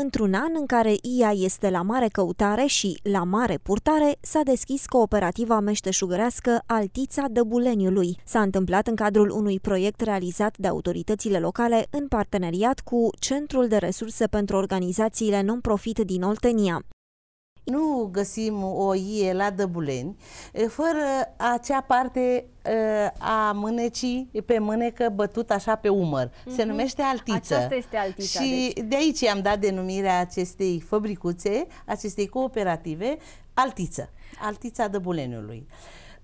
Într-un an în care IA este la mare căutare și la mare purtare, s-a deschis cooperativa meșteșugărească Altița Dăbuleniului. S-a întâmplat în cadrul unui proiect realizat de autoritățile locale în parteneriat cu Centrul de Resurse pentru Organizațiile Non-Profit din Oltenia nu găsim o ie la Dăbuleni fără acea parte a mânecii pe mânecă bătut așa pe umăr. Mm-hmm. Se mhm. numește altiță. Aceasta este altița. Și deci. de aici am dat denumirea acestei fabricuțe, acestei cooperative, altiță. Altița Dăbuleniului. Uh,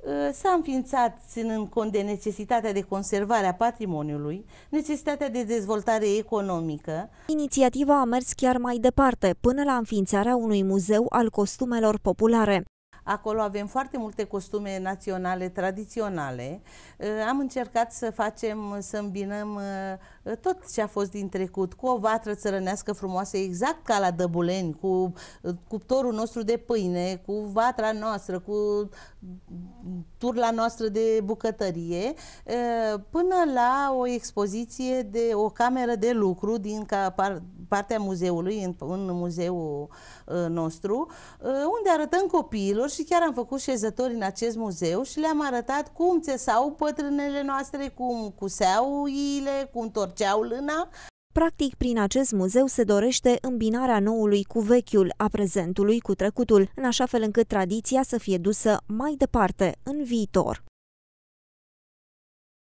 Uh, s-a înființat, ținând cont de necesitatea de conservare a patrimoniului, necesitatea de dezvoltare economică. Inițiativa a mers chiar mai departe, până la înființarea unui muzeu al costumelor populare. Acolo avem foarte multe costume naționale, tradiționale. Uh, am încercat să facem, să îmbinăm uh, uh, tot ce a fost din trecut cu o vatră țărănească frumoasă, exact ca la Dăbuleni, cu cuptorul nostru de pâine, cu vatra noastră, cu turla noastră de bucătărie, până la o expoziție de o cameră de lucru din, partea muzeului, în, în muzeul uh, nostru, uh, unde arătăm copiilor și chiar am făcut șezători în acest muzeu și le-am arătat cum țesau pătrânele noastre, cum cuseau iile, cum torceau lâna. Practic, prin acest muzeu se dorește îmbinarea noului cu vechiul, a prezentului cu trecutul, în așa fel încât tradiția să fie dusă mai departe, în viitor.